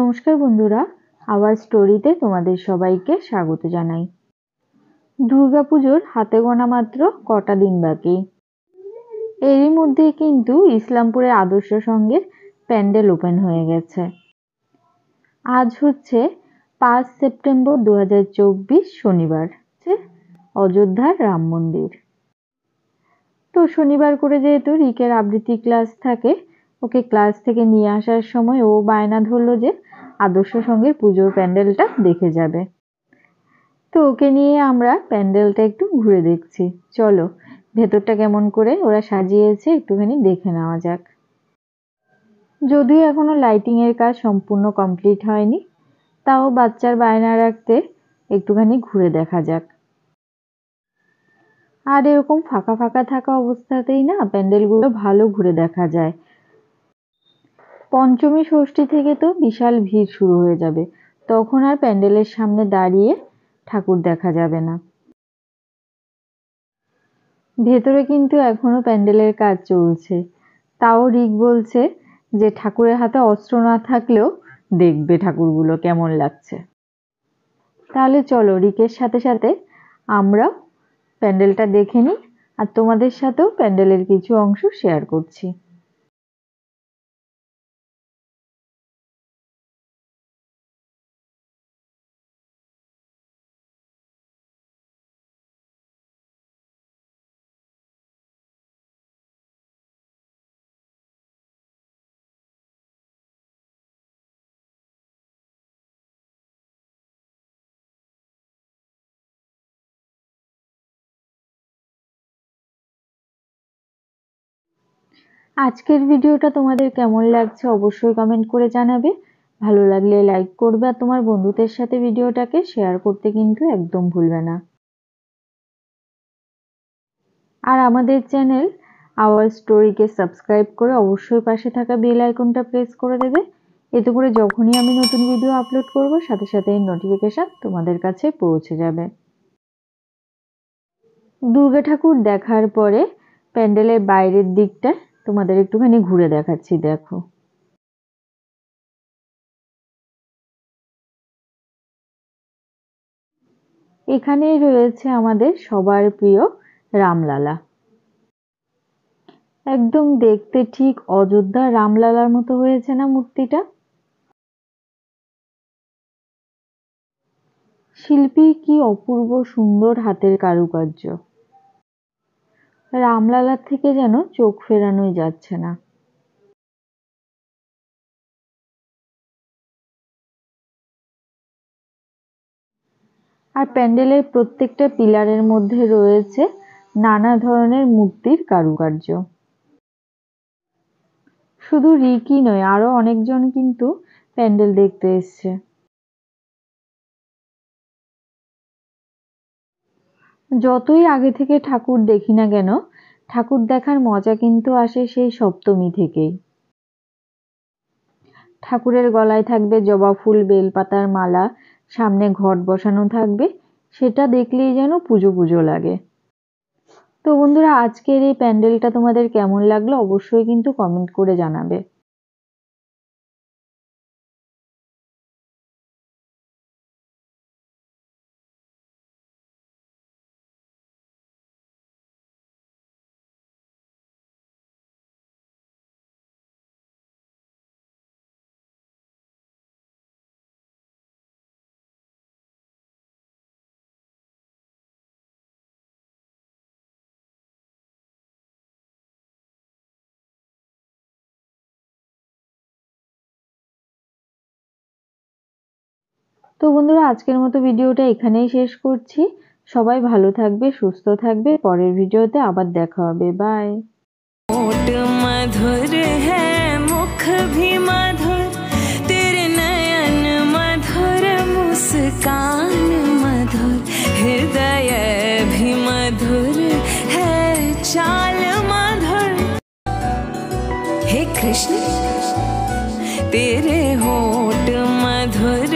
নমস্কার বন্ধুরা আবার স্টোরিতে তোমাদের সবাইকে স্বাগত জানাই দুর্গাপুজোর হাতে গোনা মাত্র কটা দিন বাকি এরই মধ্যে কিন্তু ইসলামপুরের আদর্শ সঙ্গে প্যান্ডেল ওপেন হয়ে গেছে আজ হচ্ছে পাঁচ সেপ্টেম্বর দু শনিবার অযোধ্যার রাম মন্দির তো শনিবার করে যেহেতু রিকের আবৃত্তি ক্লাস থাকে ওকে ক্লাস থেকে নিয়ে আসার সময় ও বায়না ধরলো যে আদর্শ সঙ্গে পুজোর প্যান্ডেলটা দেখে যাবে তো ওকে নিয়ে আমরা প্যান্ডেলটা একটু ঘুরে দেখছি চলো ভেতরটা কেমন করে ওরা সাজিয়েছে একটুখানি দেখে নেওয়া যাক যদিও এখনও লাইটিংয়ের কাজ সম্পূর্ণ কমপ্লিট হয়নি তাও বাচ্চার বায়না রাখতে একটুখানি ঘুরে দেখা যাক আর এরকম ফাঁকা ফাঁকা থাকা অবস্থাতেই না প্যান্ডেলগুলো ভালো ঘুরে দেখা যায় পঞ্চমী ষষ্ঠী থেকে তো বিশাল ভিড় শুরু হয়ে যাবে তখন আর প্যান্ডেলের সামনে দাঁড়িয়ে ঠাকুর দেখা যাবে না ভেতরে কিন্তু এখনো প্যান্ডেলের কাজ চলছে তাও রিক বলছে যে ঠাকুরের হাতে অস্ত্র না থাকলেও দেখবে ঠাকুরগুলো কেমন লাগছে তাহলে চলো রিকের সাথে সাথে আমরা প্যান্ডেলটা দেখে নিই আর তোমাদের সাথেও প্যান্ডেলের কিছু অংশ শেয়ার করছি আজকের ভিডিওটা তোমাদের কেমন লাগছে অবশ্যই কমেন্ট করে জানাবে ভালো লাগলে লাইক করবে আর তোমার বন্ধুদের সাথে ভিডিওটাকে শেয়ার করতে কিন্তু একদম ভুলবে না আর আমাদের চ্যানেল আওয়ার স্টোরিকে সাবস্ক্রাইব করে অবশ্যই পাশে থাকা বেল আইকনটা প্রেস করে দেবে এতে করে যখনই আমি নতুন ভিডিও আপলোড করব সাথে সাথে এই নোটিফিকেশান তোমাদের কাছে পৌঁছে যাবে দুর্গা ঠাকুর দেখার পরে প্যান্ডেলের বাইরের দিকটা তোমাদের একটুখানি ঘুরে দেখাচ্ছি দেখো এখানেই রয়েছে আমাদের সবার প্রিয় রামলালা একদম দেখতে ঠিক অযোধ্যা রামলালার মতো হয়েছে না মূর্তিটা শিল্পী কি অপূর্ব সুন্দর হাতের কারুকার্য রামলালার থেকে যেন চোখ ফেরানোই যাচ্ছে না। আর প্যান্ডেলের প্রত্যেকটা পিলারের মধ্যে রয়েছে নানা ধরনের মূর্তির কারুকার্য শুধু রিকি নয় আরো অনেকজন কিন্তু প্যান্ডেল দেখতে এসছে যতই আগে থেকে ঠাকুর দেখি না কেন ঠাকুর দেখার মজা কিন্তু আসে সেই সপ্তমী থেকেই ঠাকুরের গলায় থাকবে জবা ফুল বেলপাতার মালা সামনে ঘট বসানো থাকবে সেটা দেখলেই যেন পুজো পুজো লাগে তো বন্ধুরা আজকের এই প্যান্ডেলটা তোমাদের কেমন লাগলো অবশ্যই কিন্তু কমেন্ট করে জানাবে তো বন্ধুরা আজকের মতো ভিডিওটা এখানেই শেষ করছি সবাই ভালো থাকবে সুস্থ থাকবে পরের ভিডিওতে আবার দেখা হবে বাই মধুর হ্যাঁ মুখ মধুর তেরে হ্যাঁ চাল হে কৃষ্ণ तेरे होट मधुर